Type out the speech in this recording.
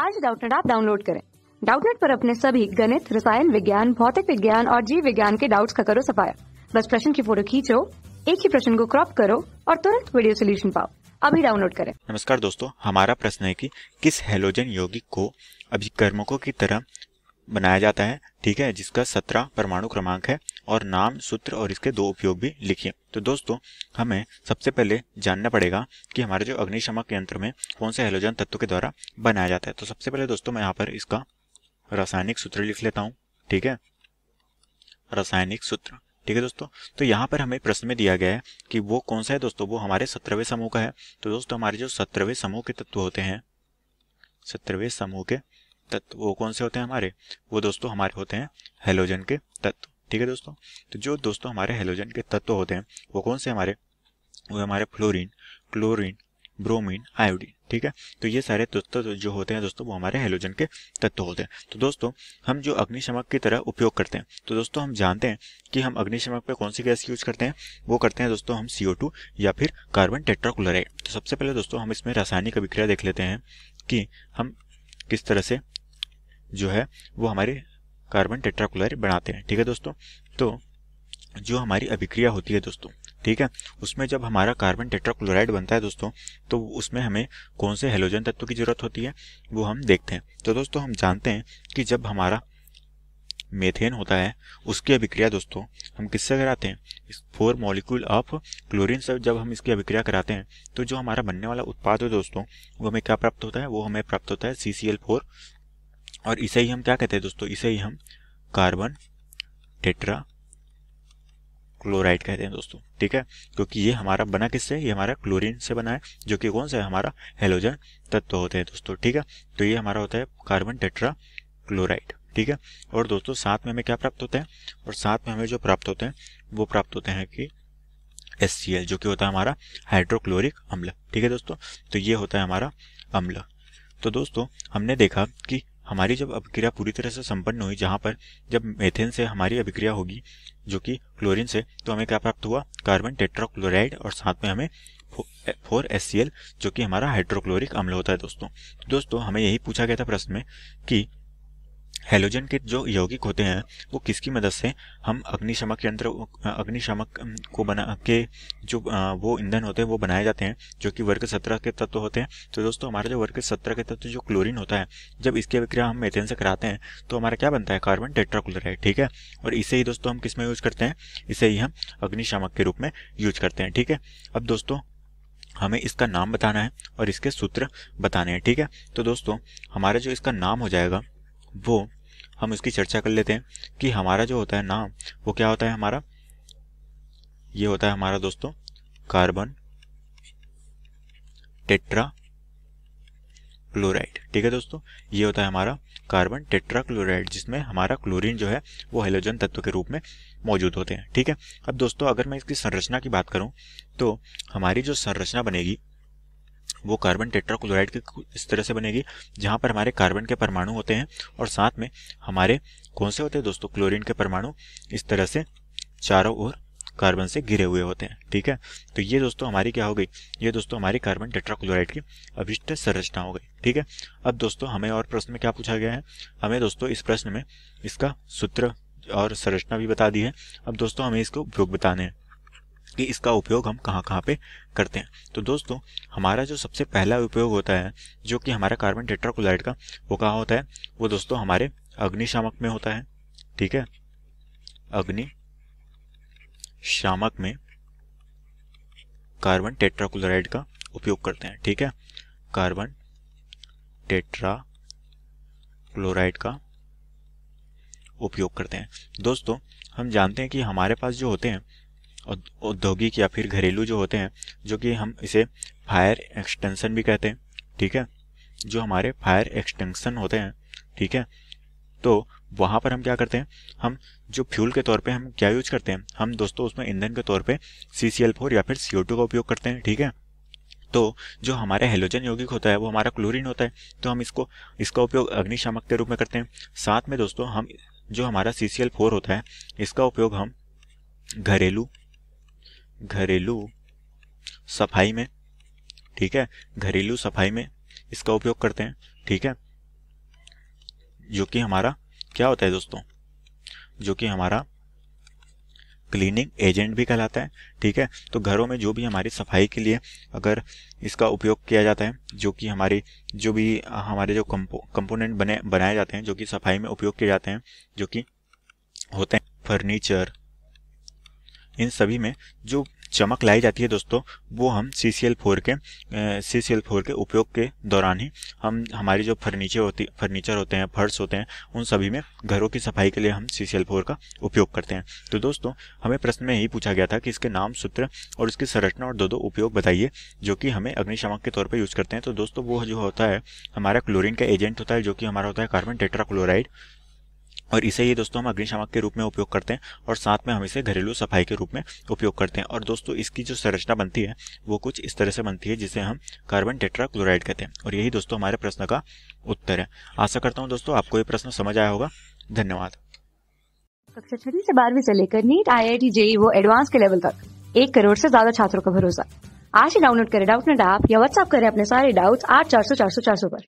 आज डाउटनेट आप डाउनलोड करें डाउटनेट पर अपने सभी गणित रसायन विज्ञान भौतिक विज्ञान और जीव विज्ञान के डाउट्स का करो सफाया बस प्रश्न की फोटो खींचो एक ही प्रश्न को क्रॉप करो और तुरंत वीडियो सोल्यूशन पाओ अभी डाउनलोड करें नमस्कार दोस्तों हमारा प्रश्न है कि किस हेलोजन यौगिक को अभिकर्मकों की तरह बनाया जाता है ठीक है जिसका सत्रह परमाणु क्रमांक है और नाम सूत्र और इसके दो उपयोग भी लिखिए तो दोस्तों हमें सबसे पहले जानना पड़ेगा कि हमारे जो अग्निशमक यंत्र में कौन से हेलोजन तत्व के द्वारा बनाया जाता है तो सबसे पहले दोस्तों मैं यहाँ पर इसका रासायनिक सूत्र लिख लेता हूँ ठीक है रासायनिक सूत्र ठीक है दोस्तों तो यहाँ पर हमें प्रश्न में दिया गया है कि वो कौन सा है दोस्तों वो हमारे सत्रहवें समूह का है तो दोस्तों हमारे जो सत्रहवें समूह के तत्व होते हैं सत्रहवें समूह के तत्व वो कौन से होते हैं हमारे वो दोस्तों हमारे होते हैं हेलोजन के तत्व ठीक है दोस्तों तो जो दोस्तों हमारे हेलोजन के तत्व होते हैं वो कौन से हमारे वो हमारे फ्लोरिन क्लोरिन ब्रोमीन आयोडीन ठीक है तो ये सारे तत्व जो होते हैं दोस्तों वो हमारे हेलोजन के तत्व होते हैं तो दोस्तों हम जो अग्निशमक की तरह उपयोग करते हैं तो दोस्तों हम जानते हैं कि हम अग्निशमक पे कौन सी गैस यूज करते हैं वो करते हैं दोस्तों हम CO2 या फिर कार्बन टेट्राक्लोराइड तो सबसे पहले दोस्तों हम इसमें रासायनिक अभिक्रिया देख लेते हैं कि हम किस तरह से जो है वो हमारे कार्बन टेट्राकुलर बनाते हैं ठीक है दोस्तों तो जो हमारी अभिक्रिया होती है दोस्तों ठीक है उसमें जब हमारा कार्बन टेट्राक्लोराइड बनता है दोस्तों तो उसमें हमें कौन से हेलोजन तत्व की ज़रूरत होती है वो हम देखते हैं तो दोस्तों हम जानते हैं कि जब हमारा मेथेन होता है उसकी अभिक्रिया दोस्तों हम किससे कराते हैं फोर मॉलिक्यूल ऑफ क्लोरीन से जब हम इसकी अभिक्रिया कराते हैं तो जो हमारा बनने वाला उत्पाद है दोस्तों वो हमें क्या प्राप्त होता है वो हमें प्राप्त होता है सी सी एल फोर और इसे ही हम क्या कहते हैं दोस्तों इसे ही हम कार्बन टेट्रा क्लोराइड कहते हैं दोस्तों ठीक है क्योंकि ये हमारा बना किससे ये हमारा क्लोरीन से बना है जो कि कौन सा है हमारा हेलोजन तत्व होते हैं दोस्तों ठीक है तो ये हमारा होता है कार्बन टेट्रा क्लोराइड ठीक है और दोस्तों साथ में हमें क्या प्राप्त होते हैं और साथ में हमें जो प्राप्त होते हैं वो प्राप्त होते हैं कि एस जो कि होता है हमारा हाइड्रोक्लोरिक अम्ल ठीक है दोस्तों तो ये होता है हमारा अम्ल तो दोस्तों हमने देखा कि हमारी जब अभिक्रिया पूरी तरह से संपन्न हुई जहां पर जब मेथेन से हमारी अभिक्रिया होगी जो कि क्लोरीन से तो हमें क्या प्राप्त हुआ कार्बन टेट्राक्लोराइड और साथ में हमें फोर एस जो कि हमारा हाइड्रोक्लोरिक अम्ल होता है दोस्तों दोस्तों हमें यही पूछा गया था प्रश्न में कि हेलोजन के जो यौगिक होते हैं वो किसकी मदद से हम अग्निशमक यंत्र अग्निशमक को बना के जो वो ईंधन होते हैं वो बनाए जाते हैं जो कि वर्ग सत्रह के तत्व होते हैं तो दोस्तों हमारा जो वर्ग सत्रह के तत्व जो क्लोरीन होता है जब इसकी अभिक्रिया हम मेथेन से कराते हैं तो हमारा क्या बनता है कार्बन टेट्राक्लोराइड ठीक है और इसे ही दोस्तों हम किस में यूज करते हैं इसे ही हम अग्निशामक के रूप में यूज करते हैं ठीक है अब दोस्तों हमें इसका नाम बताना है और इसके सूत्र बताने हैं ठीक है तो दोस्तों हमारा जो इसका नाम हो जाएगा वो हम इसकी चर्चा कर लेते हैं कि हमारा जो होता है नाम वो क्या होता है हमारा ये होता है हमारा दोस्तों कार्बन टेट्रा क्लोराइड ठीक है दोस्तों ये होता है हमारा कार्बन टेट्रा क्लोराइड जिसमें हमारा क्लोरीन जो है वो हेलोजन तत्व के रूप में मौजूद होते हैं ठीक है अब दोस्तों अगर मैं इसकी संरचना की बात करूं तो हमारी जो संरचना बनेगी वो कार्बन टेट्राक्लोराइड के इस तरह से बनेगी जहाँ पर हमारे कार्बन के परमाणु होते हैं और साथ में हमारे कौन से होते हैं दोस्तों क्लोरीन के परमाणु इस तरह से चारों ओर कार्बन से घिरे हुए होते हैं ठीक है तो ये दोस्तों हमारी क्या हो गई ये दोस्तों हमारी कार्बन टेट्राक्लोराइड की अभिष्ट संरचना हो गई ठीक है अब दोस्तों हमें और प्रश्न में क्या पूछा गया है हमें दोस्तों इस प्रश्न में इसका सूत्र और संरचना भी बता दी है अब दोस्तों हमें इसको उपयोग बताने हैं कि इसका उपयोग हम कहाँ कहाँ पे करते हैं तो दोस्तों हमारा जो सबसे पहला उपयोग होता है जो कि हमारा कार्बन टेट्राक्लोराइड का वो कहाँ होता है वो दोस्तों हमारे अग्निशामक में होता है ठीक है अग्नि शामक में कार्बन टेट्राक्लोराइड का उपयोग करते हैं ठीक है कार्बन टेट्रा क्लोराइड का उपयोग करते हैं दोस्तों हम जानते हैं कि हमारे पास जो होते हैं औद्योगिक या फिर घरेलू जो होते हैं जो कि हम इसे फायर एक्सटेंशन भी कहते हैं ठीक है जो हमारे फायर एक्सटेंशन होते हैं ठीक है तो वहाँ पर हम क्या करते हैं हम जो फ्यूल के तौर पे हम क्या यूज करते हैं हम दोस्तों उसमें ईंधन के तौर पे सी सी एल फोर या फिर सी ओ टू का उपयोग करते हैं ठीक है तो जो हमारे हेलोजन यौगिक होता है वो हमारा क्लोरीन होता है तो हम इसको इसका उपयोग अग्निशामक के रूप में करते हैं साथ में दोस्तों हम जो हमारा सी सी एल फोर होता है इसका उपयोग हम घरेलू घरेलू सफाई में ठीक है घरेलू सफाई में इसका उपयोग करते हैं ठीक है जो कि हमारा क्या होता है दोस्तों जो कि हमारा क्लीनिंग एजेंट भी कहलाता है ठीक है तो घरों में जो भी हमारी सफाई के लिए अगर इसका उपयोग किया जाता है जो कि हमारी जो भी हमारे जो कंपो कंपोनेंट बने बनाए जाते हैं जो कि सफाई में उपयोग किए जाते हैं जो कि होते हैं फर्नीचर इन सभी में जो चमक लाई जाती है दोस्तों वो हम सी सी एल फोर के सी सी एल फोर के उपयोग के दौरान ही हम हमारी जो फर्नीचर होती फर्नीचर होते हैं फर्श होते हैं उन सभी में घरों की सफाई के लिए हम सी सी एल फोर का उपयोग करते हैं तो दोस्तों हमें प्रश्न में यही पूछा गया था कि इसके नाम सूत्र और इसकी संरचना और दो दो उपयोग बताइए जो कि हमें अग्निशामक के तौर पर यूज़ करते हैं तो दोस्तों वो जो होता है हमारा क्लोरिन का एजेंट होता है जो कि हमारा होता है कार्बन टेट्राक्लोराइड और इसे ही दोस्तों हम अग्निशामक के रूप में उपयोग करते हैं और साथ में हम इसे घरेलू सफाई के रूप में उपयोग करते हैं और दोस्तों इसकी जो संरचना बनती है वो कुछ इस तरह से बनती है जिसे हम कार्बन टेट्राक्लोराइड कहते हैं और यही दोस्तों हमारे प्रश्न का उत्तर है आशा करता हूँ दोस्तों आपको ये प्रश्न समझ आया होगा धन्यवाद कक्षा छठी से बारहवीं से लेकर NEET I I T JEE वो एडवांस के लेवल तक एक करोड़ से ज्यादा छात्रों का भरोसा आज ही डाउनलोड करें डाउट नेट ऐप या व्हाट्सअप करें अपने सारे डाउट्स आठ चार सौ चार सौ चार सौ पर